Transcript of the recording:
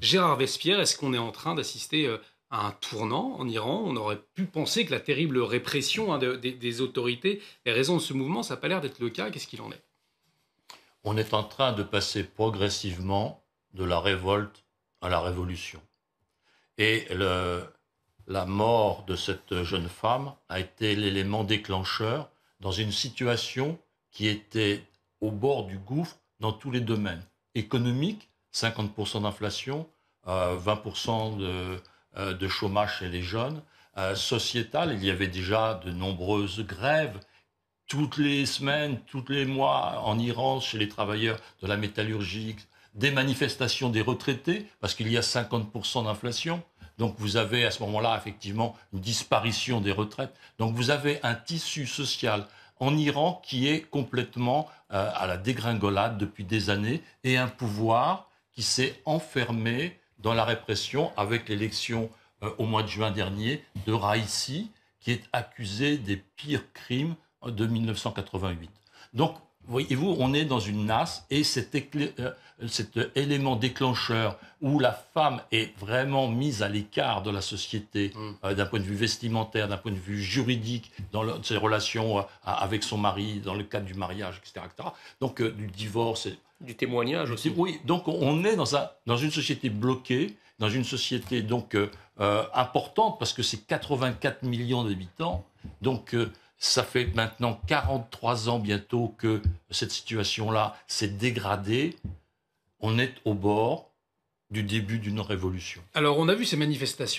Gérard Vespierre, est-ce qu'on est en train d'assister euh, à un tournant en Iran On aurait pu penser que la terrible répression hein, des autorités est raison de ce mouvement. Ça n'a pas l'air d'être le cas. Qu'est-ce qu'il en est On est en train de passer progressivement de la révolte à la révolution. Et la mort de cette jeune femme a été l'élément déclencheur dans une situation qui était au bord du gouffre dans tous les domaines, économiques, 50% d'inflation, 20% euh, de, euh, de, chômage chez les jeunes. Euh, sociétal, il y avait déjà de nombreuses grèves toutes les semaines, tous les mois en Iran chez les travailleurs de la métallurgie, des manifestations des retraités, parce qu'il y a 50% d'inflation. Donc vous avez à ce moment-là effectivement une disparition des retraites. Donc vous avez un tissu social en Iran qui est complètement à la dégringolade depuis des années et un pouvoir s'est enfermé dans la répression avec l'élection euh, au mois de juin dernier de Raisi, qui est accusé des pires crimes de 1988. Donc voyez-vous, on est dans une nasse et cet, euh, euh, élément déclencheur où la femme est vraiment mise à l'écart de la société mm. euh, d'un point de vue vestimentaire, d'un point de vue juridique, dans ses relations avec son mari, dans le cadre du mariage, etc. donc du divorce. Du témoignage aussi. Oui, donc on est dans, une société bloquée, dans une société donc importante parce que c'est 84 millions d'habitants. Donc ça fait maintenant 43 ans bientôt que cette situation-là s'est dégradée. On est au bord du début d'une révolution. Alors on a vu ces manifestations